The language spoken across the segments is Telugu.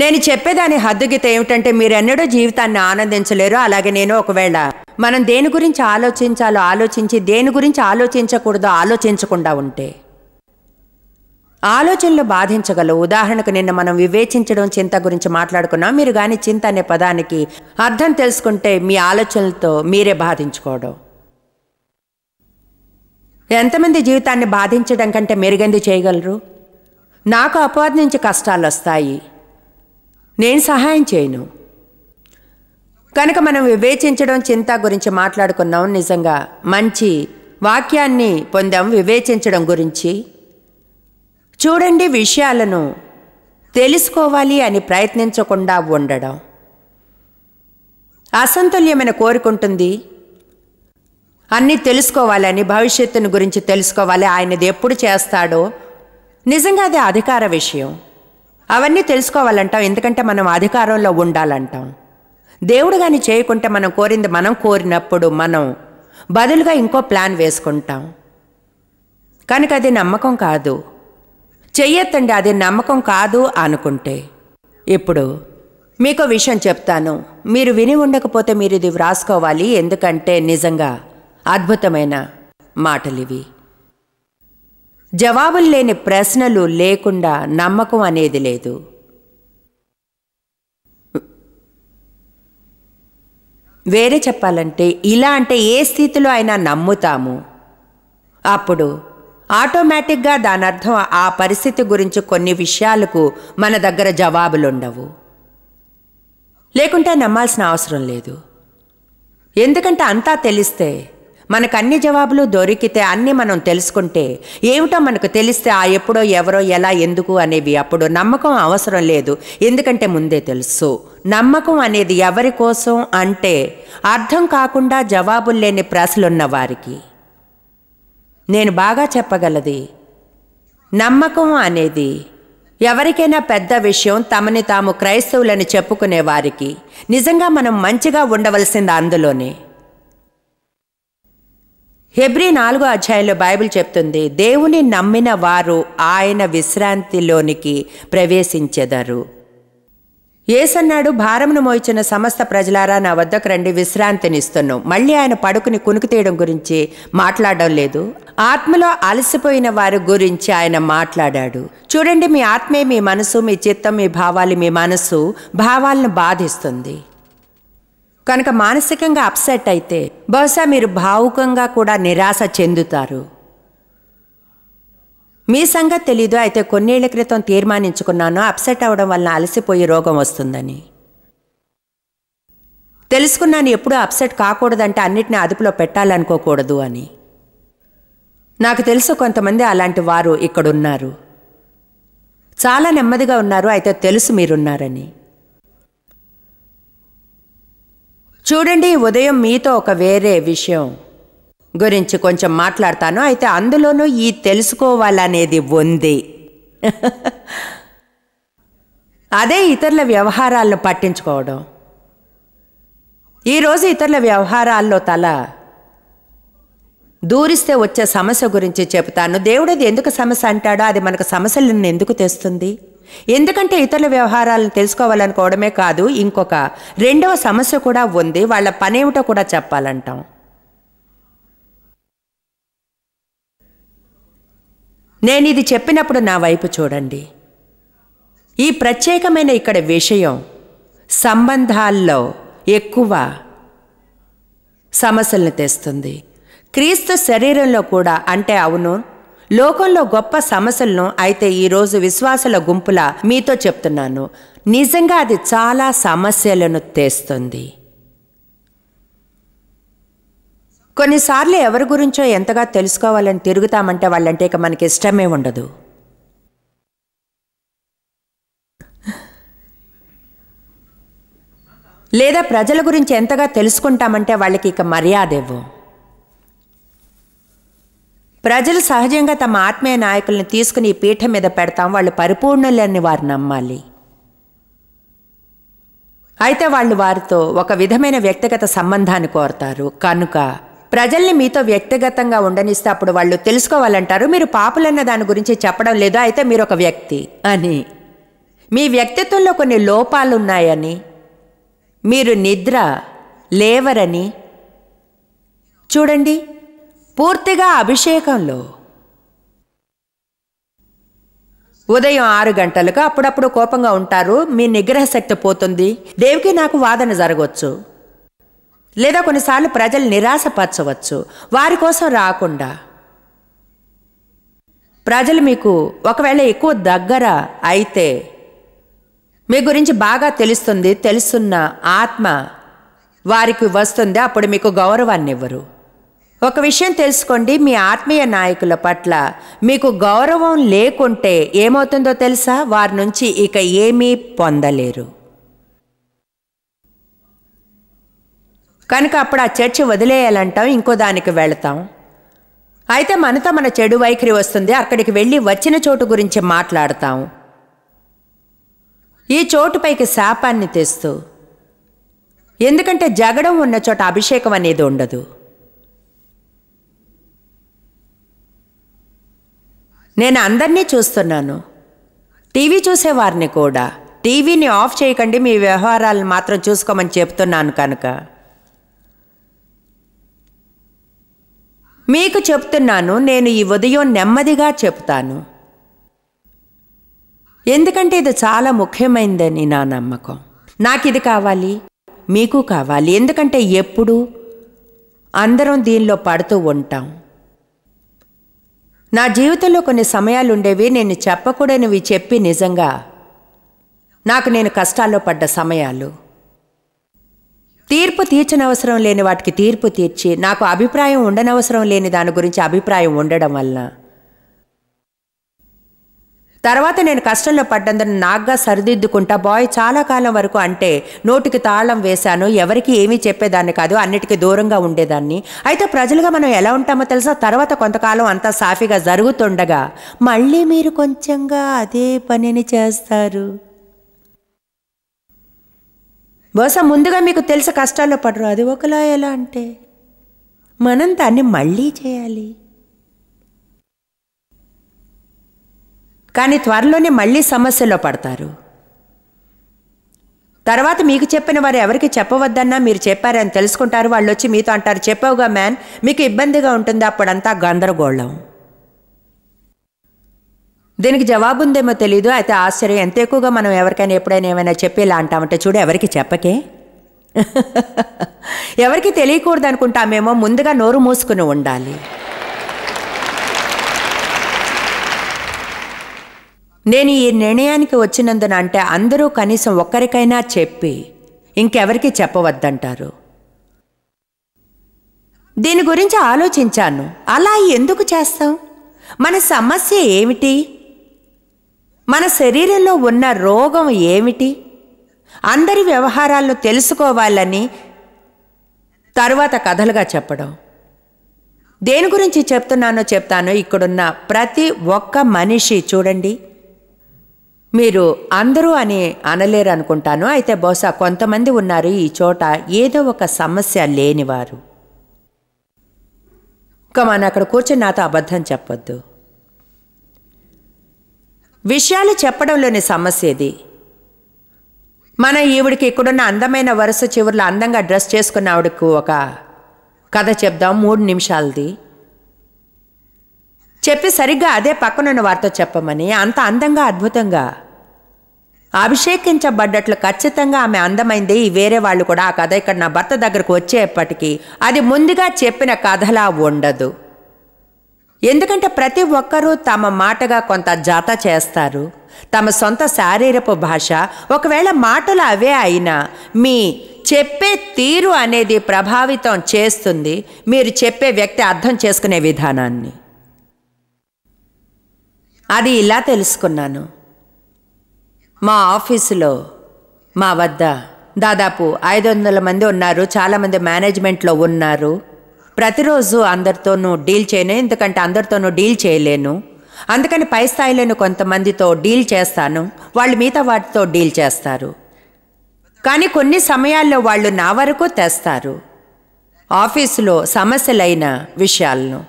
నేను చెప్పేదాని హద్దుగీత ఏమిటంటే మీరెన్నడూ జీవితాన్ని ఆనందించలేరు అలాగే నేను ఒకవేళ మనం దేని గురించి ఆలోచించాలో ఆలోచించి దేని గురించి ఆలోచించకూడదో ఆలోచించకుండా ఉంటే ఆలోచనలు బాధించగలవు ఉదాహరణకు నిన్న మనం వివేచించడం చింత గురించి మాట్లాడుకున్నాం మీరు కానీ చింత అనే పదానికి అర్థం తెలుసుకుంటే మీ ఆలోచనలతో మీరే బాధించుకోవడం ఎంతమంది జీవితాన్ని బాధించడం కంటే మెరుగంది చేయగలరు నాకు అపవాది నుంచి కష్టాలు వస్తాయి నేను సహాయం చేయను కనుక మనం వివేచించడం చింత గురించి మాట్లాడుకున్నాం నిజంగా మంచి వాక్యాన్ని పొందాం వివేచించడం గురించి చూడండి విషయాలను తెలుసుకోవాలి అని ప్రయత్నించకుండా ఉండడం అసంతుల్యమైన కోరుకుంటుంది అన్నీ తెలుసుకోవాలని భవిష్యత్తును గురించి తెలుసుకోవాలి ఆయనది ఎప్పుడు చేస్తాడో నిజంగా అది అధికార విషయం అవన్నీ తెలుసుకోవాలంటాం ఎందుకంటే మనం అధికారంలో ఉండాలంటాం దేవుడు కానీ చేయకుంటే మనం కోరింది మనం కోరినప్పుడు మనం బదులుగా ఇంకో ప్లాన్ వేసుకుంటాం కనుక అది నమ్మకం కాదు చెయ్యొద్దండి అది నమ్మకం కాదు అనుకుంటే ఇప్పుడు మీకు విషయం చెప్తాను మీరు విని ఉండకపోతే మీరు ఇది వ్రాసుకోవాలి ఎందుకంటే నిజంగా అద్భుతమైన మాటలివి జవాబులు లేని ప్రశ్నలు లేకుండా నమ్మకం అనేది లేదు వేరే చెప్పాలంటే ఇలా అంటే ఏ స్థితిలో అయినా నమ్ముతాము అప్పుడు ఆటోమేటిక్గా దాని అర్థం ఆ పరిస్థితి గురించి కొన్ని విషయాలకు మన దగ్గర జవాబులుండవు లేకుంటే నమ్మాల్సిన అవసరం లేదు ఎందుకంటే అంతా తెలిస్తే మనకు అన్ని జవాబులు దొరికితే అన్నీ మనం తెలుసుకుంటే ఏమిటో మనకు తెలిస్తే ఆ ఎప్పుడో ఎవరో ఎలా ఎందుకు అనేవి అప్పుడు నమ్మకం అవసరం లేదు ఎందుకంటే ముందే తెలుసు నమ్మకం అనేది ఎవరి కోసం అంటే అర్థం కాకుండా జవాబులు లేని ప్రశ్నలున్న వారికి నేను బాగా చెప్పగలది నమ్మకం అనేది ఎవరికైనా పెద్ద విషయం తమని తాము క్రైస్తవులని చెప్పుకునే వారికి నిజంగా మనం మంచిగా ఉండవలసింది అందులోనే హెబ్రి నాలుగో అధ్యాయంలో బైబిల్ చెప్తుంది దేవుని నమ్మిన వారు ఆయన విశ్రాంతిలోనికి ప్రవేశించెదరు ఏసన్నాడు భారమును మోయించిన సమస్త ప్రజలారా నా వద్దకు రండి విశ్రాంతినిస్తున్నాం మళ్ళీ ఆయన పడుకుని కునుకు తీయడం గురించి మాట్లాడడం లేదు ఆత్మలో అలసిపోయిన వారి గురించి ఆయన మాట్లాడాడు చూడండి మీ ఆత్మే మీ మనసు మీ చిత్తం మీ భావాలు మీ మనసు భావాలను బాధిస్తుంది కనుక మానసికంగా అప్సెట్ అయితే బహుశా మీరు భావుకంగా కూడా నిరాశ చెందుతారు మీ సంగతి తెలీదు అయితే కొన్నేళ్ల క్రితం తీర్మానించుకున్నాను అప్సెట్ అవడం వలన అలసిపోయి రోగం వస్తుందని తెలుసుకున్నాను ఎప్పుడూ అప్సెట్ కాకూడదంటే అన్నిటిని అదుపులో పెట్టాలనుకోకూడదు అని నాకు తెలుసు కొంతమంది అలాంటి వారు ఇక్కడున్నారు చాలా నెమ్మదిగా ఉన్నారు అయితే తెలుసు మీరున్నారని చూడండి ఉదయం మీతో ఒక వేరే విషయం గురించి కొంచెం మాట్లాడతాను అయితే అందులోనూ ఈ తెలుసుకోవాలనేది ఉంది అదే ఇతరుల వ్యవహారాలను పట్టించుకోవడం ఈరోజు ఇతరుల వ్యవహారాల్లో తల దూరిస్తే వచ్చే సమస్య గురించి చెబుతాను దేవుడేది ఎందుకు సమస్య అంటాడో అది మనకు సమస్యలను ఎందుకు తెస్తుంది ఎందుకంటే ఇతరుల వ్యవహారాలను తెలుసుకోవాలనుకోవడమే కాదు ఇంకొక రెండవ సమస్య కూడా ఉంది వాళ్ళ పనేమిటో కూడా చెప్పాలంటాం నేను ఇది చెప్పినప్పుడు నా వైపు చూడండి ఈ ప్రత్యేకమైన ఇక్కడ విషయం సంబంధాల్లో ఎక్కువ సమస్యలను తెస్తుంది క్రీస్తు శరీరంలో కూడా అంటే అవును లోకంలో గొప్ప సమస్యలను అయితే ఈరోజు విశ్వాసుల గుంపుల మీతో చెప్తున్నాను నిజంగా అది చాలా సమస్యలను తెస్తుంది కొన్నిసార్లు ఎవరి గురించో ఎంతగా తెలుసుకోవాలని తిరుగుతామంటే వాళ్ళంటే ఇక మనకి ఇష్టమే ఉండదు లేదా ప్రజల గురించి ఎంతగా తెలుసుకుంటామంటే వాళ్ళకి ఇక మర్యాద ఇవ్వం ప్రజలు సహజంగా తమ ఆత్మీయ నాయకులను తీసుకుని ఈ పీఠం మీద పెడతాం వాళ్ళు పరిపూర్ణులని వారు నమ్మాలి అయితే వాళ్ళు వారితో ఒక విధమైన వ్యక్తిగత సంబంధాన్ని కోరతారు కనుక ప్రజల్ని మీతో వ్యక్తిగతంగా ఉండనిస్తే అప్పుడు వాళ్ళు తెలుసుకోవాలంటారు మీరు పాపులన్న దాని గురించి చెప్పడం లేదు అయితే మీరు ఒక వ్యక్తి అని మీ వ్యక్తిత్వంలో కొన్ని లోపాలున్నాయని మీరు నిద్ర లేవరని చూడండి పూర్తిగా అభిషేకంలో ఉదయం ఆరు గంటలకు అప్పుడప్పుడు కోపంగా ఉంటారు మీ నిగ్రహ శక్తి పోతుంది దేవికి నాకు వాదన జరగవచ్చు లేదా కొన్నిసార్లు ప్రజలు నిరాశపరచవచ్చు వారి కోసం రాకుండా ప్రజలు మీకు ఒకవేళ ఎక్కువ దగ్గర అయితే మీ గురించి బాగా తెలుస్తుంది తెలుసున్న ఆత్మ వారికి వస్తుంది అప్పుడు మీకు గౌరవాన్ని ఇవ్వరు ఒక విషయం తెలుసుకోండి మీ ఆత్మీయ నాయకుల పట్ల మీకు గౌరవం లేకుంటే ఏమవుతుందో తెలుసా వారి నుంచి ఇక ఏమీ పొందలేరు కనుక అప్పుడు ఆ చర్చ వదిలేయాలంటాం ఇంకో దానికి వెళతాం అయితే మనతో మన చెడు వైఖరి వస్తుంది అక్కడికి వెళ్ళి వచ్చిన చోటు గురించి మాట్లాడతాం ఈ చోటుపైకి శాపాన్ని తెస్తూ ఎందుకంటే జగడం ఉన్న చోట అభిషేకం అనేది ఉండదు నేను అందరినీ చూస్తున్నాను టీవీ చూసేవారిని కూడా టీవీని ఆఫ్ చేయకండి మీ వ్యవహారాలను మాత్రం చూసుకోమని చెప్తున్నాను కనుక మీకు చెప్తున్నాను నేను ఈ ఉదయం నెమ్మదిగా చెప్తాను ఎందుకంటే ఇది చాలా ముఖ్యమైనదని నా నమ్మకం నాకు ఇది కావాలి మీకు కావాలి ఎందుకంటే ఎప్పుడు అందరం దీనిలో పడుతూ ఉంటాం నా జీవితంలో కొన్ని సమయాలుండేవి నేను చెప్పకూడనివి చెప్పి నిజంగా నాకు నేను కష్టాల్లో పడ్డ సమయాలు తీర్పు తీర్చనవసరం లేని వాటికి తీర్పు తీర్చి నాకు అభిప్రాయం ఉండనవసరం లేని దాని గురించి అభిప్రాయం ఉండడం వలన తర్వాత నేను కష్టంలో పడ్డందున నాగ్గా సరిదిద్దుకుంటా బాయ్ చాలా కాలం వరకు అంటే నోటికి తాళం వేశాను ఎవరికి ఏమీ చెప్పేదాన్ని కాదు అన్నిటికీ దూరంగా ఉండేదాన్ని అయితే ప్రజలుగా మనం ఎలా ఉంటామో తెలుసా తర్వాత కొంతకాలం అంతా సాఫీగా జరుగుతుండగా మళ్ళీ మీరు కొంచెంగా అదే పనిని చేస్తారు బహుశా ముందుగా మీకు తెలిసి కష్టాల్లో పడరు అది ఒకలా ఎలా అంటే మనం దాన్ని మళ్ళీ చేయాలి కానీ త్వరలోనే మళ్ళీ సమస్యలో పడతారు తర్వాత మీకు చెప్పిన వారు ఎవరికి చెప్పవద్దన్నా మీరు చెప్పారని తెలుసుకుంటారు వాళ్ళు వచ్చి మీతో అంటారు చెప్పవుగా మ్యాన్ మీకు ఇబ్బందిగా ఉంటుంది అప్పుడంతా గందరగోళం దీనికి జవాబు ఉందేమో తెలీదు అయితే ఆశ్చర్యం ఎంత ఎక్కువగా మనం ఎవరికైనా ఎప్పుడైనా ఏమైనా చెప్పి ఇలా అంటామంటే చూడు ఎవరికి చెప్పకే ఎవరికి తెలియకూడదు అనుకుంటామేమో ముందుగా నోరు మూసుకుని ఉండాలి నేను ఈ నిర్ణయానికి వచ్చినందున అంటే అందరూ కనీసం ఒక్కరికైనా చెప్పి ఇంకెవరికి చెప్పవద్దంటారు దీని గురించి ఆలోచించాను అలా ఎందుకు చేస్తాం మన సమస్య ఏమిటి మన శరీరంలో ఉన్న రోగం ఏమిటి అందరి వ్యవహారాలను తెలుసుకోవాలని తరువాత కథలుగా చెప్పడం దేని గురించి చెప్తున్నానో చెప్తాను ఇక్కడున్న ప్రతి ఒక్క మనిషి చూడండి మీరు అందరూ అని అనలేరు అనుకుంటాను అయితే బహుశా కొంతమంది ఉన్నారు ఈ చోట ఏదో ఒక సమస్య లేనివారు కమాన్ అక్కడ కూర్చొని నాతో అబద్ధం చెప్పొద్దు విషయాలు చెప్పడంలోని సమస్య ఇది మన ఈవిడికి ఇక్కడున్న అందమైన వరుస చివరిలో అందంగా డ్రెస్ చేసుకున్న ఆవిడకు ఒక కథ చెప్దాం మూడు నిమిషాలది చెప్పి సరిగ్గా అదే పక్కనున్న వారితో చెప్పమని అంత అందంగా అద్భుతంగా అభిషేకించబడ్డట్లు ఖచ్చితంగా ఆమె అందమైంది వేరే వాళ్ళు కూడా ఆ కథ ఇక్కడ నా భర్త దగ్గరకు వచ్చేప్పటికీ అది ముందుగా చెప్పిన కథలా ఉండదు ఎందుకంటే ప్రతి ఒక్కరూ తమ మాటగా కొంత జాత చేస్తారు తమ సొంత శారీరపు భాష ఒకవేళ మాటలు అవే అయినా మీ చెప్పే తీరు అనేది ప్రభావితం చేస్తుంది మీరు చెప్పే వ్యక్తి అర్థం చేసుకునే విధానాన్ని అది ఇలా తెలుసుకున్నాను మా ఆఫీసులో మా వద్ద దాదాపు ఐదు వందల మంది ఉన్నారు చాలామంది మేనేజ్మెంట్లో ఉన్నారు ప్రతిరోజు అందరితోనూ డీల్ చేయను ఎందుకంటే అందరితోనూ డీల్ చేయలేను అందుకని పై స్థాయిలోని కొంతమందితో డీల్ చేస్తాను వాళ్ళు మిగతా వాటితో డీల్ చేస్తారు కానీ కొన్ని సమయాల్లో వాళ్ళు నా వరకు తెస్తారు ఆఫీసులో సమస్యలైన విషయాలను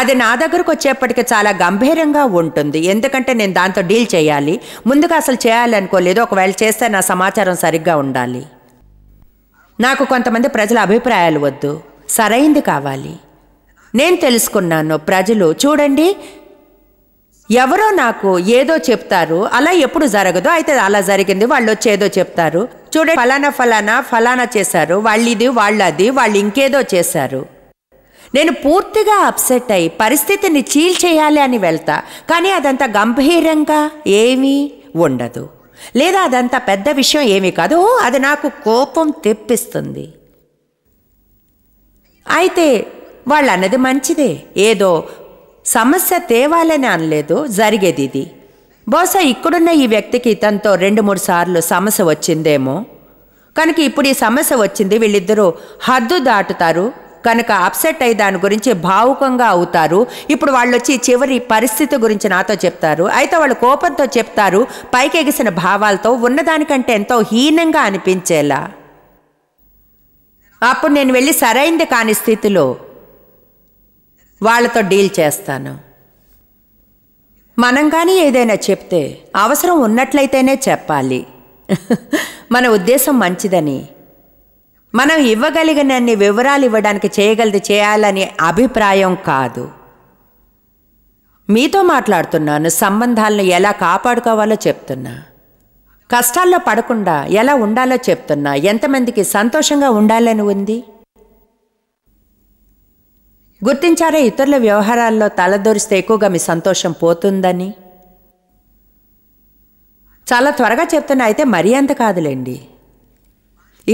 అది నా దగ్గరకు వచ్చేప్పటికి చాలా గంభీరంగా ఉంటుంది ఎందుకంటే నేను దాంతో డీల్ చేయాలి ముందుగా అసలు చేయాలనుకోలేదు ఒకవేళ చేస్తే నా సమాచారం సరిగ్గా ఉండాలి నాకు కొంతమంది ప్రజల అభిప్రాయాలు వద్దు సరైంది కావాలి నేను తెలుసుకున్నాను ప్రజలు చూడండి ఎవరో నాకు ఏదో చెప్తారు అలా ఎప్పుడు జరగదు అయితే అలా జరిగింది వాళ్ళు వచ్చి ఏదో చెప్తారు చూడండి ఫలానా ఫలానా ఫలానా చేశారు వాళ్ళు ఇది వాళ్ళు అది వాళ్ళు ఇంకేదో చేశారు నేను పూర్తిగా అప్సెట్ అయి పరిస్థితిని చీల్చేయాలి అని వెళ్తా కానీ అదంత గంభీరంగా ఏమీ ఉండదు లేదా అదంత పెద్ద విషయం ఏమీ కాదు అది నాకు కోపం తెప్పిస్తుంది అయితే వాళ్ళు అన్నది మంచిదే ఏదో సమస్య తేవాలని అనలేదు జరిగేది ఇది బహుశా ఇక్కడున్న ఈ వ్యక్తికి తనతో రెండు మూడు సార్లు సమస్య వచ్చిందేమో కనుక ఇప్పుడు ఈ సమస్య వచ్చింది వీళ్ళిద్దరూ హద్దు దాటుతారు కనుక అప్సెట్ అయి దాని గురించి భావుకంగా అవుతారు ఇప్పుడు వాళ్ళు వచ్చి చివరి పరిస్థితి గురించి నాతో చెప్తారు అయితే వాళ్ళు కోపంతో చెప్తారు పైకెగిసిన భావాలతో ఉన్నదానికంటే ఎంతో హీనంగా అనిపించేలా అప్పుడు నేను వెళ్ళి సరైంది కాని స్థితిలో వాళ్ళతో డీల్ చేస్తాను మనం కానీ ఏదైనా చెప్తే అవసరం ఉన్నట్లయితేనే చెప్పాలి మన ఉద్దేశం మంచిదని మనం ఇవ్వగలిగినన్ని వివరాలు ఇవ్వడానికి చేయగలిది చేయాలని అభిప్రాయం కాదు మీతో మాట్లాడుతున్నాను సంబంధాలను ఎలా కాపాడుకోవాలో చెప్తున్నా కష్టాల్లో పడకుండా ఎలా ఉండాలో చెప్తున్నా ఎంతమందికి సంతోషంగా ఉండాలని ఉంది గుర్తించారే ఇతరుల వ్యవహారాల్లో తలదూరిస్తే ఎక్కువగా మీ సంతోషం పోతుందని చాలా త్వరగా చెప్తున్నా అయితే మరీ అంత కాదులేండి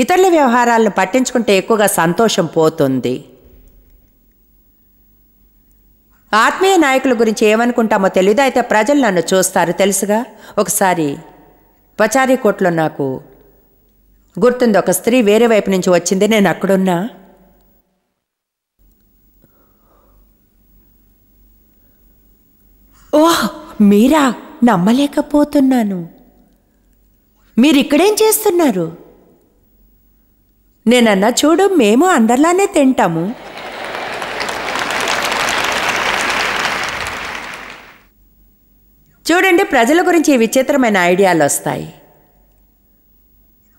ఇతరుల వ్యవహారాలను పట్టించుకుంటే ఎక్కువగా సంతోషం పోతుంది ఆత్మీయ నాయకుల గురించి ఏమనుకుంటామో తెలీదు అయితే ప్రజలు నన్ను చూస్తారు తెలుసుగా ఒకసారి పచారీకోట్లో నాకు గుర్తుంది ఒక స్త్రీ వేరే వైపు నుంచి వచ్చింది నేను అక్కడున్నా ఓహ్ మీరా నమ్మలేకపోతున్నాను మీరిక్కడేం చేస్తున్నారు నేనన్నా చూడు మేము అందరిలానే తింటాము చూడండి ప్రజల గురించి విచిత్రమైన ఐడియాలు వస్తాయి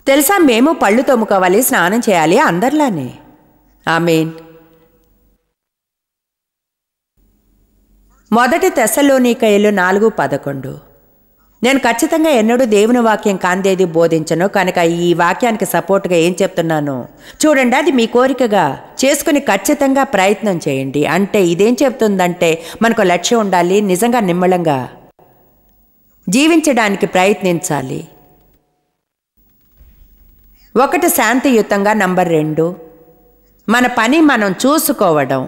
తెలుసా మేము పళ్ళు తోముకోవాలి స్నానం చేయాలి అందరిలానే ఆ మెయిన్ మొదటి తెశలోనికయలు నాలుగు పదకొండు నేను ఖచ్చితంగా ఎన్నడూ దేవుని వాక్యం కాందేది బోధించను కనుక ఈ వాక్యానికి సపోర్ట్గా ఏం చెప్తున్నాను చూడండి అది మీ కోరికగా చేసుకుని ఖచ్చితంగా ప్రయత్నం చేయండి అంటే ఇదేం చెప్తుందంటే మనకు లక్ష్యం ఉండాలి నిజంగా నిమ్మళంగా జీవించడానికి ప్రయత్నించాలి ఒకటి శాంతియుతంగా నంబర్ రెండు మన పని మనం చూసుకోవడం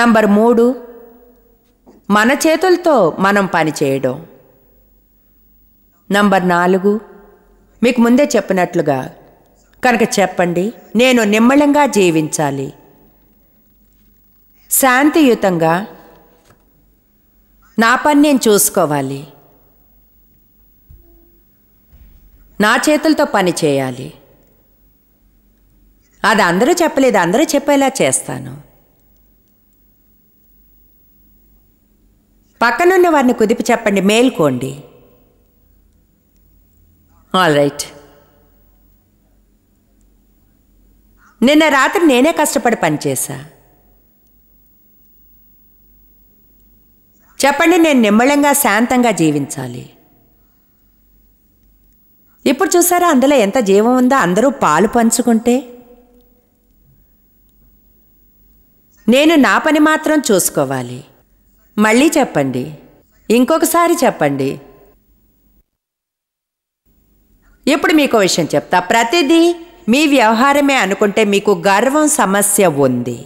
నంబర్ మూడు మన చేతులతో మనం పనిచేయడం నంబర్ నాలుగు మీకు ముందే చెప్పినట్లుగా కనుక చెప్పండి నేను నిమ్మళంగా జీవించాలి శాంతియుతంగా నా పని నేను చూసుకోవాలి నా చేతులతో పని చేయాలి అది అందరూ చెప్పలేదు అందరూ చెప్పేలా చేస్తాను పక్కనున్న వారిని కుదిపి చెప్పండి మేల్కోండి ఆల్ రైట్ నిన్న రాత్రి నేనే కష్టపడి పనిచేశా చెప్పండి నేను నిమ్మళంగా శాంతంగా జీవించాలి ఇప్పుడు చూసారా అందులో ఎంత జీవం ఉందో అందరూ పాలు పంచుకుంటే నేను నా పని మాత్రం చూసుకోవాలి మళ్ళీ చెప్పండి ఇంకొకసారి చెప్పండి ఇప్పుడు మీకు విషయం చెప్తా ప్రతిదీ మీ వ్యవహారమే అనుకుంటే మీకు గర్వం సమస్య ఉంది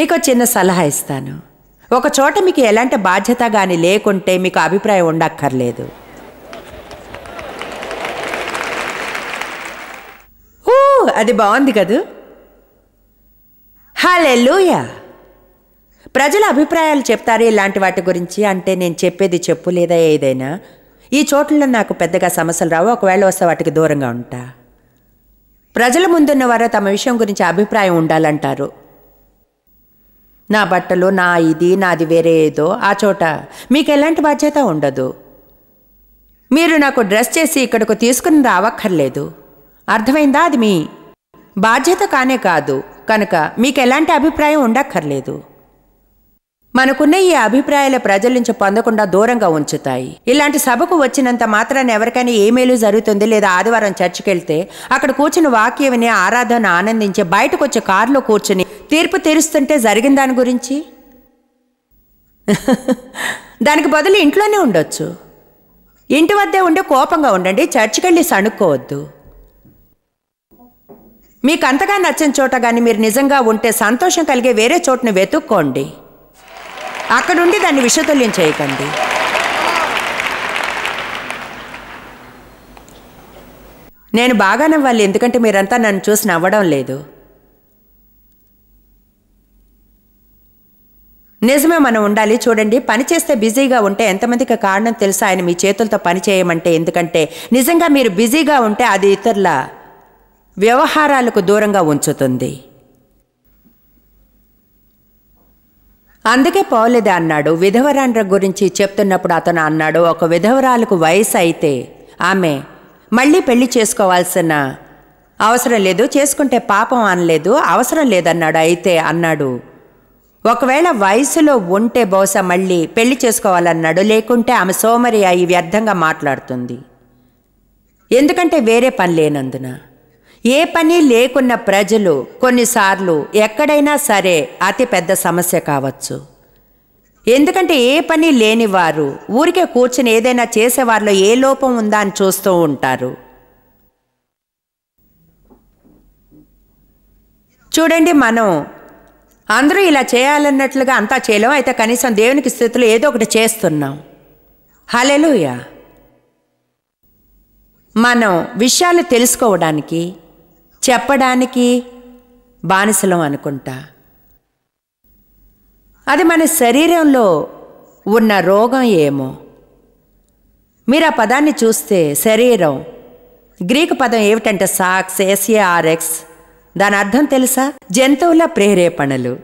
మీకు చిన్న సలహా ఇస్తాను ఒక చోట మీకు ఎలాంటి బాధ్యత కానీ లేకుంటే మీకు అభిప్రాయం ఉండక్కర్లేదు అది బాగుంది కదా హాలెలుయా ప్రజల అభిప్రాయాలు చెప్తారు ఇలాంటి వాటి గురించి అంటే నేను చెప్పేది చెప్పు లేదా ఏదైనా ఈ చోట్లలో నాకు పెద్దగా సమస్యలు రావు ఒకవేళ వస్తే వాటికి దూరంగా ఉంటా ప్రజల ముందున్న వారు తమ విషయం గురించి అభిప్రాయం ఉండాలంటారు నా బట్టలు నా ఇది నాది వేరే ఏదో ఆ చోట మీకు ఎలాంటి బాధ్యత ఉండదు మీరు నాకు డ్రెస్ చేసి ఇక్కడకు తీసుకుని రావక్కర్లేదు అర్థమైందా అది మీ బాధ్యత కానే కాదు కనుక మీకు ఎలాంటి అభిప్రాయం ఉండక్కర్లేదు మనకున్న ఈ అభిప్రాయాల ప్రజల నుంచి పొందకుండా దూరంగా ఉంచుతాయి ఇలాంటి సభకు వచ్చినంత మాత్రాన్ని ఎవరికైనా ఏ మేలు జరుగుతుంది లేదా ఆదివారం చర్చికెళ్తే అక్కడ కూర్చుని విని ఆరాధన ఆనందించి బయటకు వచ్చే కారులో కూర్చుని తీర్పు తీరుస్తుంటే జరిగిన దాని గురించి దానికి బదులు ఇంట్లోనే ఉండొచ్చు ఇంటి వద్దే ఉండే కోపంగా ఉండండి చర్చికెళ్ళి సణుక్కోవద్దు మీకు అంతగా నచ్చిన చోట కానీ మీరు నిజంగా ఉంటే సంతోషం కలిగే వేరే చోటును వెతుక్కోండి అక్కడుండి దాన్ని విషతుల్యం చేయకండి నేను బాగా నవ్వాలి ఎందుకంటే మీరంతా నన్ను చూసి నవ్వడం లేదు నిజమే మనం ఉండాలి చూడండి పని చేస్తే బిజీగా ఉంటే ఎంతమందికి కారణం తెలుసా ఆయన మీ చేతులతో పని చేయమంటే ఎందుకంటే నిజంగా మీరు బిజీగా ఉంటే అది ఇతరుల వ్యవహారాలకు దూరంగా ఉంచుతుంది అందుకే పోలేదు అన్నాడు విధవరాండ్ర గురించి చెప్తున్నప్పుడు అతను అన్నాడు ఒక విధవరాలకు వయసు అయితే ఆమె మళ్ళీ పెళ్లి చేసుకోవాల్సిన అవసరం లేదు చేసుకుంటే పాపం అనలేదు అవసరం లేదన్నాడు అయితే అన్నాడు ఒకవేళ వయసులో ఉంటే బహుశా మళ్ళీ పెళ్లి చేసుకోవాలన్నాడు లేకుంటే ఆమె సోమరి అయి వ్యర్థంగా మాట్లాడుతుంది ఎందుకంటే వేరే పని లేనందున ఏ పని లేకున్న ప్రజలు కొన్నిసార్లు ఎక్కడైనా సరే అతిపెద్ద సమస్య కావచ్చు ఎందుకంటే ఏ పని లేనివారు ఊరికే కూర్చుని ఏదైనా చేసేవారిలో ఏ లోపం ఉందా అని చూస్తూ ఉంటారు చూడండి మనం అందరూ ఇలా చేయాలన్నట్లుగా అంతా చేయలేం అయితే కనీసం దేవునికి స్థితిలో ఏదో ఒకటి చేస్తున్నాం హలెలుయా మనం విషయాలు తెలుసుకోవడానికి చెప్పడానికి బానిసలం అనుకుంటా అది మన శరీరంలో ఉన్న రోగం ఏమో మీరు ఆ పదాన్ని చూస్తే శరీరం గ్రీకు పదం ఏమిటంటే సాక్స్ ఎస్ఏఆర్ఎక్స్ దాని అర్థం తెలుసా జంతువుల ప్రేరేపణలు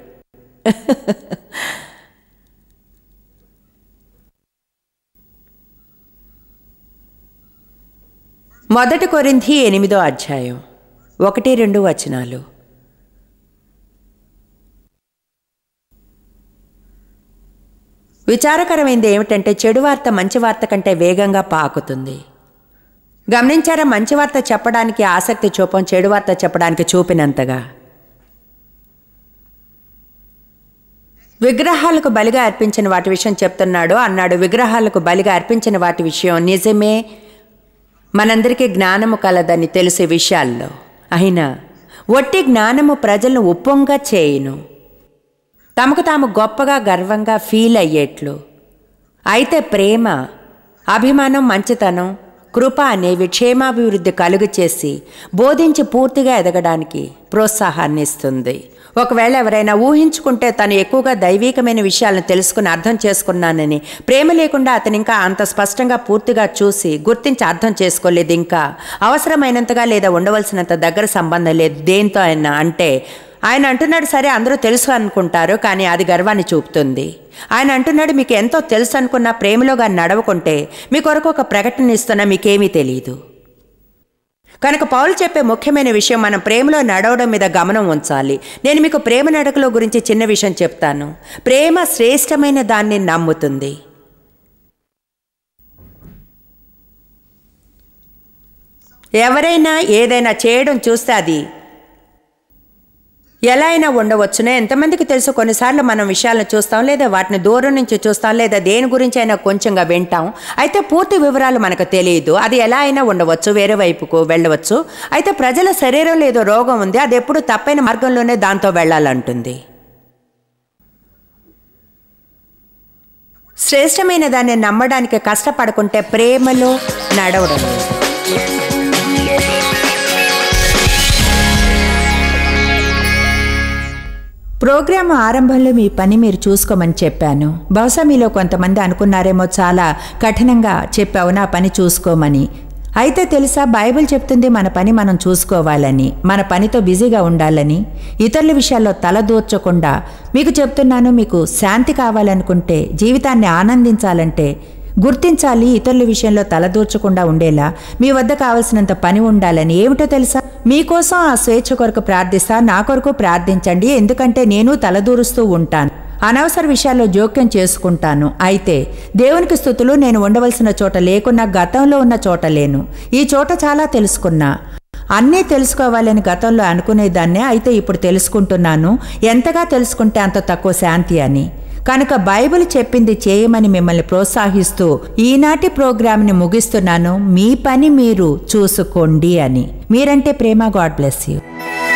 మొదటి కొరింది ఎనిమిదో అధ్యాయం ఒకటి రెండు వచనాలు విచారకరమైంది ఏమిటంటే చెడు వార్త మంచి వార్త కంటే వేగంగా పాకుతుంది గమనించారా మంచి వార్త చెప్పడానికి ఆసక్తి చూపం చెడు వార్త చెప్పడానికి చూపినంతగా విగ్రహాలకు బలిగా అర్పించిన వాటి విషయం చెప్తున్నాడు అన్నాడు విగ్రహాలకు బలిగా అర్పించిన వాటి విషయం నిజమే మనందరికీ జ్ఞానము కలదని తెలిసే విషయాల్లో అయినా ఒట్టి జ్ఞానము ప్రజలను ఉప్పొంగా చేయును తమకు తాము గొప్పగా గర్వంగా ఫీల్ అయ్యేట్లు అయితే ప్రేమ అభిమానం మంచితనం కృప అనేవి క్షేమాభివృద్ధి కలుగు చేసి బోధించి పూర్తిగా ఎదగడానికి ప్రోత్సాహాన్నిస్తుంది ఒకవేళ ఎవరైనా ఊహించుకుంటే తను ఎక్కువగా దైవీకమైన విషయాలను తెలుసుకుని అర్థం చేసుకున్నానని ప్రేమ లేకుండా అతను ఇంకా అంత స్పష్టంగా పూర్తిగా చూసి గుర్తించి అర్థం చేసుకోలేదు ఇంకా అవసరమైనంతగా లేదా ఉండవలసినంత దగ్గర సంబంధం లేదు దేంతో ఆయన అంటే ఆయన అంటున్నాడు సరే అందరూ తెలుసు అనుకుంటారు కానీ అది గర్వాన్ని చూపుతుంది ఆయన అంటున్నాడు మీకు ఎంతో తెలుసు అనుకున్న ప్రేమలో కానీ నడవకుంటే మీ కొరకు ఒక ప్రకటన ఇస్తున్నా మీకేమీ తెలియదు కనుక పౌలు చెప్పే ముఖ్యమైన విషయం మనం ప్రేమలో నడవడం మీద గమనం ఉంచాలి నేను మీకు ప్రేమ నడకలో గురించి చిన్న విషయం చెప్తాను ప్రేమ శ్రేష్టమైన దాన్ని నమ్ముతుంది ఎవరైనా ఏదైనా చేయడం చూస్తే అది ఎలా అయినా ఉండవచ్చునే ఎంతమందికి తెలుసు కొన్నిసార్లు మనం విషయాలను చూస్తాం లేదా వాటిని దూరం నుంచి చూస్తాం లేదా దేని గురించి అయినా కొంచెంగా వింటాం అయితే పూర్తి వివరాలు మనకు తెలియదు అది ఎలా అయినా ఉండవచ్చు వేరే వైపుకు వెళ్ళవచ్చు అయితే ప్రజల శరీరంలో ఏదో రోగం ఉంది అది ఎప్పుడు తప్పైన మార్గంలోనే దాంతో వెళ్ళాలంటుంది శ్రేష్టమైన దాన్ని నమ్మడానికి కష్టపడకుంటే ప్రేమలో నడవడం ప్రోగ్రాం ఆరంభంలో మీ పని మీరు చూసుకోమని చెప్పాను బహుశా మీలో కొంతమంది అనుకున్నారేమో చాలా కఠినంగా చెప్పావు నా పని చూసుకోమని అయితే తెలుసా బైబిల్ చెప్తుంది మన పని మనం చూసుకోవాలని మన పనితో బిజీగా ఉండాలని ఇతరుల విషయాల్లో తలదూర్చకుండా మీకు చెప్తున్నాను మీకు శాంతి కావాలనుకుంటే జీవితాన్ని ఆనందించాలంటే గుర్తించాలి ఇతరుల విషయంలో తలదూర్చకుండా ఉండేలా మీ వద్ద కావలసినంత పని ఉండాలని ఏమిటో తెలుసా మీకోసం ఆ స్వేచ్ఛ కొరకు ప్రార్థిస్తా నా కొరకు ప్రార్థించండి ఎందుకంటే నేను తలదూరుస్తూ ఉంటాను అనవసర విషయాల్లో జోక్యం చేసుకుంటాను అయితే దేవునికి స్థుతులు నేను ఉండవలసిన చోట లేకున్నా గతంలో ఉన్న చోట లేను ఈ చోట చాలా తెలుసుకున్నా అన్నీ తెలుసుకోవాలని గతంలో అనుకునేదాన్నే అయితే ఇప్పుడు తెలుసుకుంటున్నాను ఎంతగా తెలుసుకుంటే అంత తక్కువ శాంతి అని కనుక బైబిల్ చెప్పింది చేయమని మిమ్మల్ని ప్రోత్సహిస్తూ ఈనాటి ప్రోగ్రాంని ముగిస్తున్నాను మీ పని మీరు చూసుకోండి అని మీరంటే ప్రేమ గాడ్ బ్లెస్ యూ